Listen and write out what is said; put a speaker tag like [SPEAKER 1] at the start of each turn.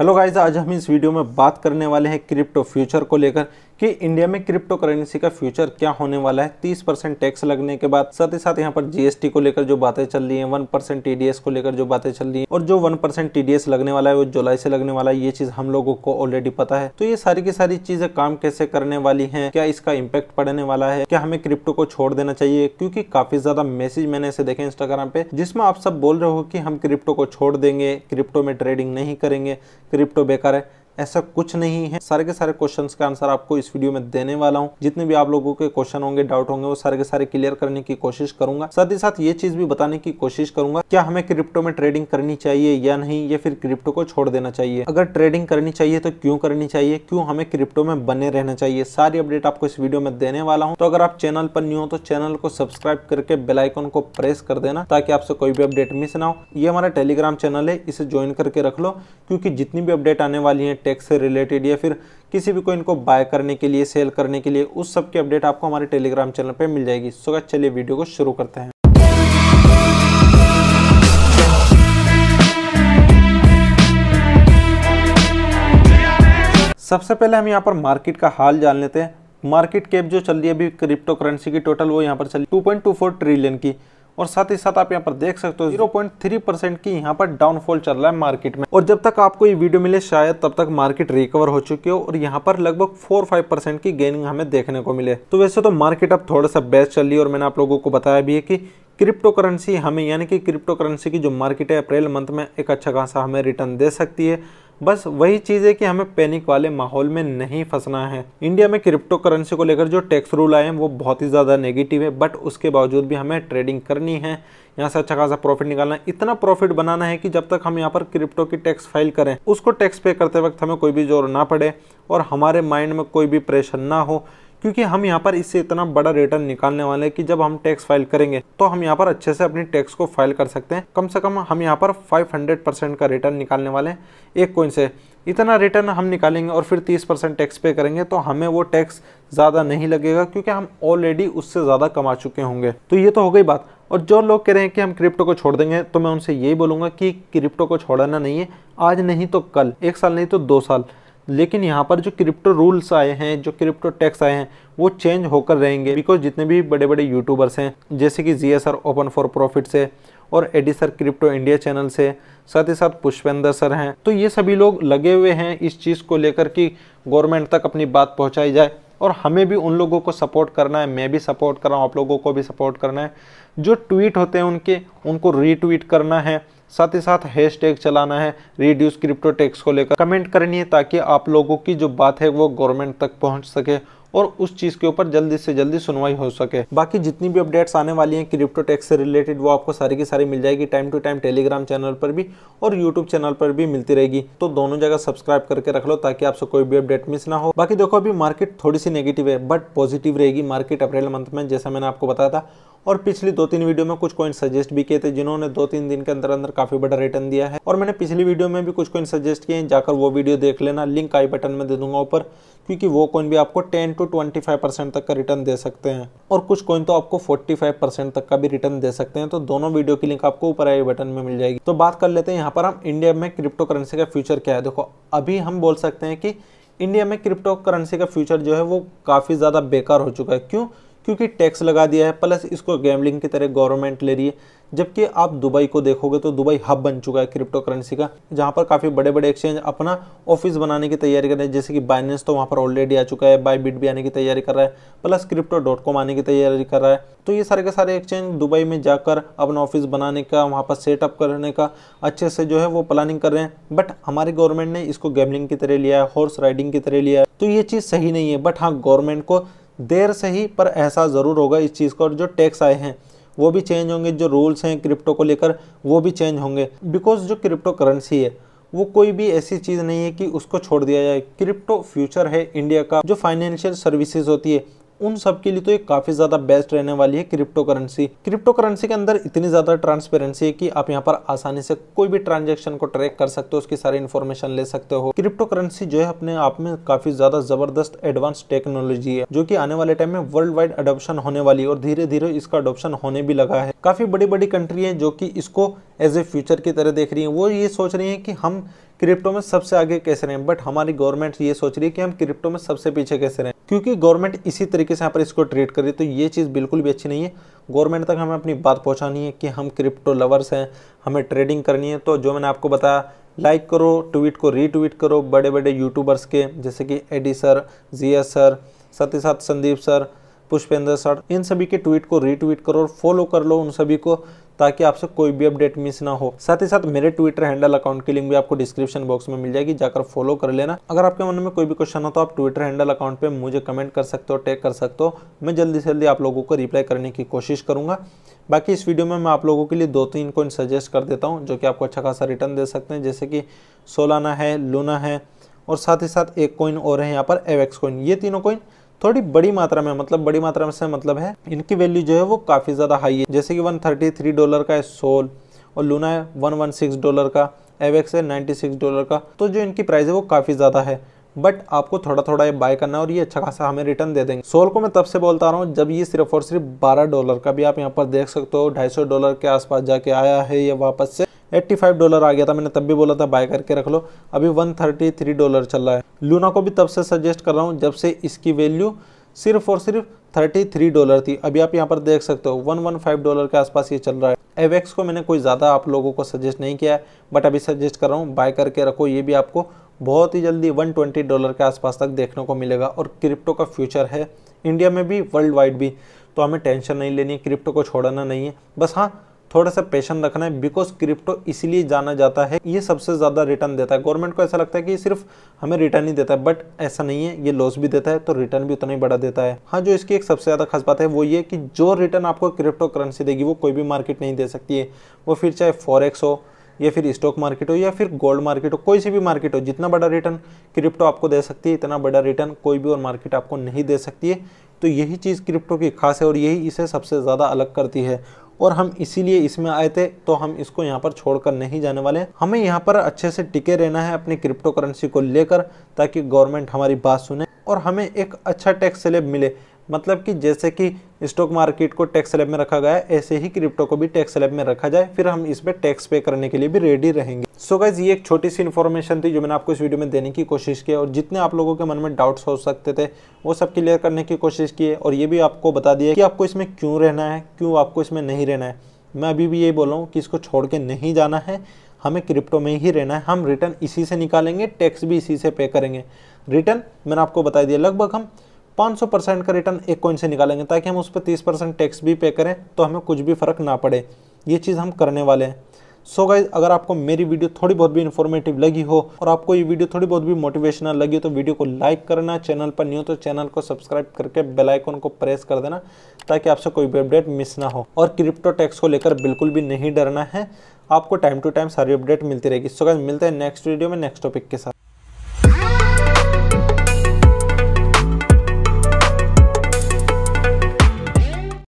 [SPEAKER 1] hello guys आज हम इस वीडियो में बात करने वाले हैं क्रिप्टो फ्यूचर को लेकर कि इंडिया में क्रिप्टो करेंसी का फ्यूचर क्या होने वाला है 30 परसेंट टैक्स लगने के बाद साथ ही साथ यहाँ पर जीएसटी को लेकर जो बातें चल रही है वन परसेंट टीडीएस को लेकर जो बातें चल रही है और जो वन परसेंट टीडीएस लगने वाला है वो जुलाई से लगने वाला है ये चीज हम लोगों को ऑलरेडी पता है तो ये सारी की सारी चीजें काम कैसे करने वाली है क्या इसका इम्पेक्ट पड़ने वाला है क्या हमें क्रिप्टो को छोड़ देना चाहिए क्योंकि काफी ज्यादा मैसेज मैंने ऐसे देखे इंस्टाग्राम पे जिसमें आप सब बोल रहे हो कि हम क्रिप्टो को छोड़ देंगे क्रिप्टो में ट्रेडिंग नहीं करेंगे क्रिप्टो बेकार है ऐसा कुछ नहीं है सारे के सारे क्वेश्चन का आंसर आपको इस वीडियो में देने वाला हूँ जितने भी आप लोगों के क्वेश्चन होंगे डाउट होंगे वो सारे के सारे क्लियर करने की कोशिश करूंगा साथ ही साथ ये चीज भी बताने की कोशिश करूंगा क्या हमें क्रिप्टो में ट्रेडिंग करनी चाहिए या नहीं या फिर क्रिप्टो को छोड़ देना चाहिए अगर ट्रेडिंग करनी चाहिए तो क्यों करनी चाहिए क्यों हमें क्रिप्टो में बने रहना चाहिए सारी अपडेट आपको इस वीडियो में देने वाला हूँ तो अगर आप चैनल पर न्यू हो तो चैनल को सब्सक्राइब करके बेलाइकॉन को प्रेस कर देना ताकि आपसे कोई भी अपडेट मिस ना हो ये हमारा टेलीग्राम चैनल है इसे ज्वाइन करके रख लो क्योंकि जितनी भी अपडेट आने वाली है टैक्स से रिलेटेड या फिर किसी भी कोइन को बाय करने के लिए सेल करने के लिए उस सब की अपडेट आपको हमारे टेलीग्राम चैनल पर मिल जाएगी सो चलिए वीडियो को शुरू करते हैं सबसे पहले हम यहाँ पर मार्केट का हाल जान लेते हैं मार्केट कैप जो चल रही है अभी क्रिप्टो करेंसी की टोटल वो यहाँ पर चल रही टू ट्रिलियन की और साथ ही साथ आप यहाँ पर देख सकते हो 0.3 परसेंट की यहाँ पर डाउनफॉल चल रहा है मार्केट में और जब तक आपको ये वीडियो मिले शायद तब तक मार्केट रिकवर हो चुकी हो और यहाँ पर लगभग 4-5 परसेंट की गेनिंग हमें देखने को मिले तो वैसे तो मार्केट अब थोड़ा सा बेस्ट चल रही है और मैंने आप लोगों को बताया भी है कि क्रिप्टो करेंसी हमें यानी कि क्रिप्टो करेंसी की जो मार्केट है अप्रैल मंथ में एक अच्छा खासा हमें रिटर्न दे सकती है बस वही चीज़ है कि हमें पैनिक वाले माहौल में नहीं फंसना है इंडिया में क्रिप्टो करेंसी को लेकर जो टैक्स रूल आए हैं वो बहुत ही ज़्यादा नेगेटिव है बट उसके बावजूद भी हमें ट्रेडिंग करनी है यहाँ से अच्छा खासा प्रॉफिट निकालना है इतना प्रॉफिट बनाना है कि जब तक हम यहाँ पर क्रिप्टो की टैक्स फाइल करें उसको टैक्स पे करते वक्त हमें कोई भी जोर ना पड़े और हमारे माइंड में कोई भी प्रेशर ना हो क्योंकि हम यहाँ पर इससे इतना बड़ा रिटर्न निकालने वाले हैं कि जब हम टैक्स फाइल करेंगे तो हम यहाँ पर अच्छे से अपनी टैक्स को फाइल कर सकते हैं कम से कम हम यहाँ पर 500 परसेंट का रिटर्न निकालने वाले हैं एक कोइन से इतना रिटर्न हम निकालेंगे और फिर 30 परसेंट टैक्स पे करेंगे तो हमें वो टैक्स ज़्यादा नहीं लगेगा क्योंकि हम ऑलरेडी उससे ज़्यादा कमा चुके होंगे तो ये तो हो गई बात और जो लोग कह रहे हैं कि हम क्रिप्टो को छोड़ देंगे तो मैं उनसे यही बोलूँगा कि क्रिप्टो को छोड़ना नहीं है आज नहीं तो कल एक साल नहीं तो दो साल लेकिन यहाँ पर जो क्रिप्टो रूल्स आए हैं जो क्रिप्टो टैक्स आए हैं वो चेंज होकर रहेंगे बिकॉज जितने भी बड़े बड़े यूट्यूबर्स हैं जैसे कि जी ओपन फॉर प्रॉफिट से और एडिसर क्रिप्टो इंडिया चैनल से साथ ही साथ पुष्पेंद्र सर हैं तो ये सभी लोग लगे हुए हैं इस चीज़ को लेकर कि गवर्नमेंट तक अपनी बात पहुँचाई जाए और हमें भी उन लोगों को सपोर्ट करना है मैं भी सपोर्ट कर रहा हूँ आप लोगों को भी सपोर्ट करना है जो ट्वीट होते हैं उनके उनको रीट्वीट करना है साथ ही साथ हैश टैग चलाना है रिड्यूस क्रिप्टो टैक्स को लेकर कमेंट करनी है ताकि आप लोगों की जो बात है वो गवर्नमेंट तक पहुँच सके और उस चीज़ के ऊपर जल्दी से जल्दी सुनवाई हो सके बाकी जितनी भी अपडेट्स आने वाली हैं क्रिप्टो टैक्स से रिलेटेड वो आपको सारी की सारी मिल जाएगी time to time Telegram channel पर भी और यूट्यूब चैनल पर भी मिलती रहेगी तो दोनों जगह सब्सक्राइब करके रख लो ताकि आपसे कोई भी अपडेट मिस ना हो बाकी देखो अभी मार्केट थोड़ी सी नेगेटिव है बट पॉजिटिव रहेगी मार्केट अप्रैल मंथ में जैसा मैंने आपको बताया था और पिछली दो तीन वीडियो में कुछ कॉइन सजेस्ट भी किए थे जिन्होंने दो तीन दिन के अंदर अंदर काफी बड़ा रिटर्न दिया है और मैंने पिछली वीडियो में भी कुछ कॉइन सजेस्ट किए हैं जाकर वो वीडियो देख लेना लिंक आई बटन में दे दूंगा ऊपर क्योंकि वो कॉइन भी आपको 10 टू 25 परसेंट तक का रिटर्न दे सकते हैं और कुछ कॉइन तो आपको 45 परसेंट तक का भी रिटर्न दे सकते हैं तो दोनों वीडियो की लिंक आपको ऊपर आई बटन में मिल जाएगी तो बात कर लेते हैं यहाँ पर हम इंडिया में क्रिप्टो करेंसी का फ्यूचर क्या है देखो अभी हम बोल सकते हैं कि इंडिया में क्रिप्टो करेंसी का फ्यूचर जो है वो काफ़ी ज़्यादा बेकार हो चुका है क्यों क्योंकि टैक्स लगा दिया है प्लस इसको गैमलिंग की तरह गवर्नमेंट ले रही है जबकि आप दुबई को देखोगे तो दुबई हब बन चुका है क्रिप्टो करेंसी का जहाँ पर काफ़ी बड़े बड़े एक्सचेंज अपना ऑफिस बनाने की तैयारी कर रहे हैं जैसे कि बाइनेंस तो वहाँ पर ऑलरेडी आ चुका है बाई बिट भी आने की तैयारी कर रहा है प्लस क्रिप्टो डॉट कॉम आने की तैयारी कर रहा है तो ये सारे के सारे एक्सचेंज दुबई में जाकर अपना ऑफिस बनाने का वहाँ पर सेटअप करने का अच्छे से जो है वो प्लानिंग कर रहे हैं बट हमारी गवर्नमेंट ने इसको गैमलिंग की तरह लिया है हॉर्स राइडिंग की तरह लिया है तो ये चीज़ सही नहीं है बट हाँ गवर्नमेंट को देर से ही पर ऐसा ज़रूर होगा इस चीज़ का और जो टैक्स आए हैं वो भी चेंज होंगे जो रूल्स हैं क्रिप्टो को लेकर वो भी चेंज होंगे बिकॉज जो क्रिप्टो करेंसी है वो कोई भी ऐसी चीज़ नहीं है कि उसको छोड़ दिया जाए क्रिप्टो फ्यूचर है इंडिया का जो फाइनेंशियल सर्विसेज होती है उन सब के लिए तो ये काफ़ी ज़्यादा बेस्ट रहने वाली है क्रिप्टो करेंसी क्रिप्टो करेंसी के अंदर इतनी ज़्यादा ट्रांसपेरेंसी है कि आप यहाँ पर आसानी से कोई भी ट्रांजेक्शन को ट्रैक कर सकते हो उसकी सारी इन्फॉर्मेशन ले सकते हो क्रिप्टो करेंसी जो है अपने आप में काफ़ी ज़्यादा ज़बरदस्त एडवांस टेक्नोलॉजी है जो की आने वाले टाइम में वर्ल्ड वाइड अडोप्शन होने वाली है और धीरे धीरे इसका अडोप्शन होने भी लगा है काफ़ी बड़ी बड़ी कंट्री है जो की इसको एज ए फ्यूचर की तरह देख रही है वो ये सोच रही है कि हम क्रिप्टो में सबसे आगे कैसे रहें बट हमारी गवर्नमेंट ये सोच रही है कि हम क्रिप्टो में सबसे पीछे कैसे रहें क्योंकि गवर्नमेंट इसी तरीके से यहाँ पर इसको ट्रीट कर रही है तो ये चीज़ बिल्कुल भी अच्छी नहीं है गवर्नमेंट तक हमें अपनी बात पहुँचानी है कि हम क्रिप्टो लवर्स हैं हमें ट्रेडिंग करनी है तो जो मैंने आपको बताया लाइक करो ट्वीट को रीट्वीट करो बड़े बड़े यूट्यूबर्स के जैसे कि एडी सर जिया सर साथ ही साथ संदीप सर पुष्पेंद्र सर इन सभी के ट्वीट को रीट्वीट करो और फॉलो कर लो उन सभी को ताकि आपसे कोई भी अपडेट मिस ना हो साथ ही साथ मेरे ट्विटर हैंडल अकाउंट की लिंक भी आपको डिस्क्रिप्शन बॉक्स में मिल जाएगी जाकर फॉलो कर लेना अगर आपके मन में कोई भी क्वेश्चन हो तो आप ट्विटर हैंडल अकाउंट पर मुझे कमेंट कर सकते हो टैग कर सकते हो मैं जल्दी से जल्दी आप लोगों को रिप्लाई करने की कोशिश करूंगा बाकी इस वीडियो में मैं आप लोगों के लिए दो तीन कोइन सजेस्ट कर देता हूँ जो कि आपको अच्छा खासा रिटर्न दे सकते हैं जैसे कि सोलाना है लूना है और साथ ही साथ एक कोइन और है यहाँ पर एवेक्स कॉइन ये तीनों कोइन थोड़ी बड़ी मात्रा में मतलब बड़ी मात्रा में से मतलब है इनकी वैल्यू जो है वो काफ़ी ज़्यादा हाई है जैसे कि 133 डॉलर का है सोल और लूना है 116 डॉलर का एवेक्स है 96 डॉलर का तो जो इनकी प्राइस है वो काफ़ी ज़्यादा है बट आपको थोड़ा थोड़ा ये बाय करना है और ये अच्छा खासा हमें रिटर्न दे देंगे सोल को मैं तब से बोलता रहा हूँ जब ये सिर्फ और सिर्फ 12 डॉलर का भी आप यहाँ पर देख सकते हो 250 डॉलर के आसपास जाके आया है ये वापस से 85 डॉलर आ गया था मैंने तब भी बोला था बाय करके रख लो अभी 133 डॉलर चल रहा है लूना को भी तब से सजेस्ट कर रहा हूँ जब से इसकी वैल्यू सिर्फ और सिर्फ 33 डॉलर थी अभी आप यहाँ पर देख सकते हो 115 डॉलर के आसपास ये चल रहा है एवेक्स को मैंने कोई ज़्यादा आप लोगों को सजेस्ट नहीं किया है बट अभी सजेस्ट कर रहा हूँ बाय करके रखो ये भी आपको बहुत ही जल्दी ट्वेंटी डॉलर के आसपास तक देखने को मिलेगा और क्रिप्टो का फ्यूचर है इंडिया में भी वर्ल्ड वाइड भी तो हमें टेंशन नहीं लेनी है क्रिप्टो को छोड़ना नहीं है बस हाँ थोड़ा सा पेशन रखना है बिकॉज क्रिप्टो इसलिए जाना जाता है ये सबसे ज़्यादा रिटर्न देता है गवर्नमेंट को ऐसा लगता है कि सिर्फ हमें रिटर्न ही देता है बट ऐसा नहीं है ये लॉस भी देता है तो रिटर्न भी उतना ही बड़ा देता है हाँ जो इसकी एक सबसे ज़्यादा खास बात है वो ये कि जो रिटर्न आपको क्रिप्टो करेंसी देगी वो कोई भी मार्केट नहीं दे सकती है वो फिर चाहे फॉरेक्स हो या फिर स्टॉक मार्केट हो या फिर गोल्ड मार्केट हो कोई सी भी मार्केट हो जितना बड़ा रिटर्न क्रिप्टो आपको दे सकती है इतना बड़ा रिटर्न कोई भी और मार्केट आपको नहीं दे सकती है तो यही चीज़ क्रिप्टो की खास है और यही इसे सबसे ज़्यादा अलग करती है और हम इसीलिए इसमें आए थे तो हम इसको यहाँ पर छोड़कर नहीं जाने वाले हमें यहाँ पर अच्छे से टिके रहना है अपनी क्रिप्टो करेंसी को लेकर ताकि गवर्नमेंट हमारी बात सुने और हमें एक अच्छा टैक्स स्लेब मिले मतलब कि जैसे कि स्टॉक मार्केट को टैक्स स्लैब में रखा गया है ऐसे ही क्रिप्टो को भी टैक्स स्लैब में रखा जाए फिर हम इस पर टैक्स पे करने के लिए भी रेडी रहेंगे सो so गाइज ये एक छोटी सी इन्फॉर्मेशन थी जो मैंने आपको इस वीडियो में देने की कोशिश की और जितने आप लोगों के मन में डाउट्स हो सकते थे वो सब क्लियर करने की कोशिश की और ये भी आपको बता दिया कि आपको इसमें क्यों रहना है क्यों आपको इसमें नहीं रहना है मैं अभी भी यही बोल रहा हूँ कि इसको छोड़ के नहीं जाना है हमें क्रिप्टो में ही रहना है हम रिटर्न इसी से निकालेंगे टैक्स भी इसी से पे करेंगे रिटर्न मैंने आपको बता दिया लगभग हम 500 परसेंट का रिटर्न एक कॉइन से निकालेंगे ताकि हम उस पर तीस परसेंट टैक्स भी पे करें तो हमें कुछ भी फ़र्क ना पड़े ये चीज़ हम करने वाले हैं सो so गाइज अगर आपको मेरी वीडियो थोड़ी बहुत भी इन्फॉर्मेटिव लगी हो और आपको ये वीडियो थोड़ी बहुत भी मोटिवेशनल लगी हो तो वीडियो को लाइक करना चैनल पर न्यू तो चैनल को सब्सक्राइब करके बेल आइकन को प्रेस कर देना ताकि आपसे कोई भी अपडेट मिस ना हो और क्रिप्टो टैक्स को लेकर बिल्कुल भी नहीं डरना है आपको टाइम टू टाइम सारी अपडेट मिलती रहेगी सो so गाइज मिलते हैं नेक्स्ट वीडियो में नेक्स्ट टॉपिक के साथ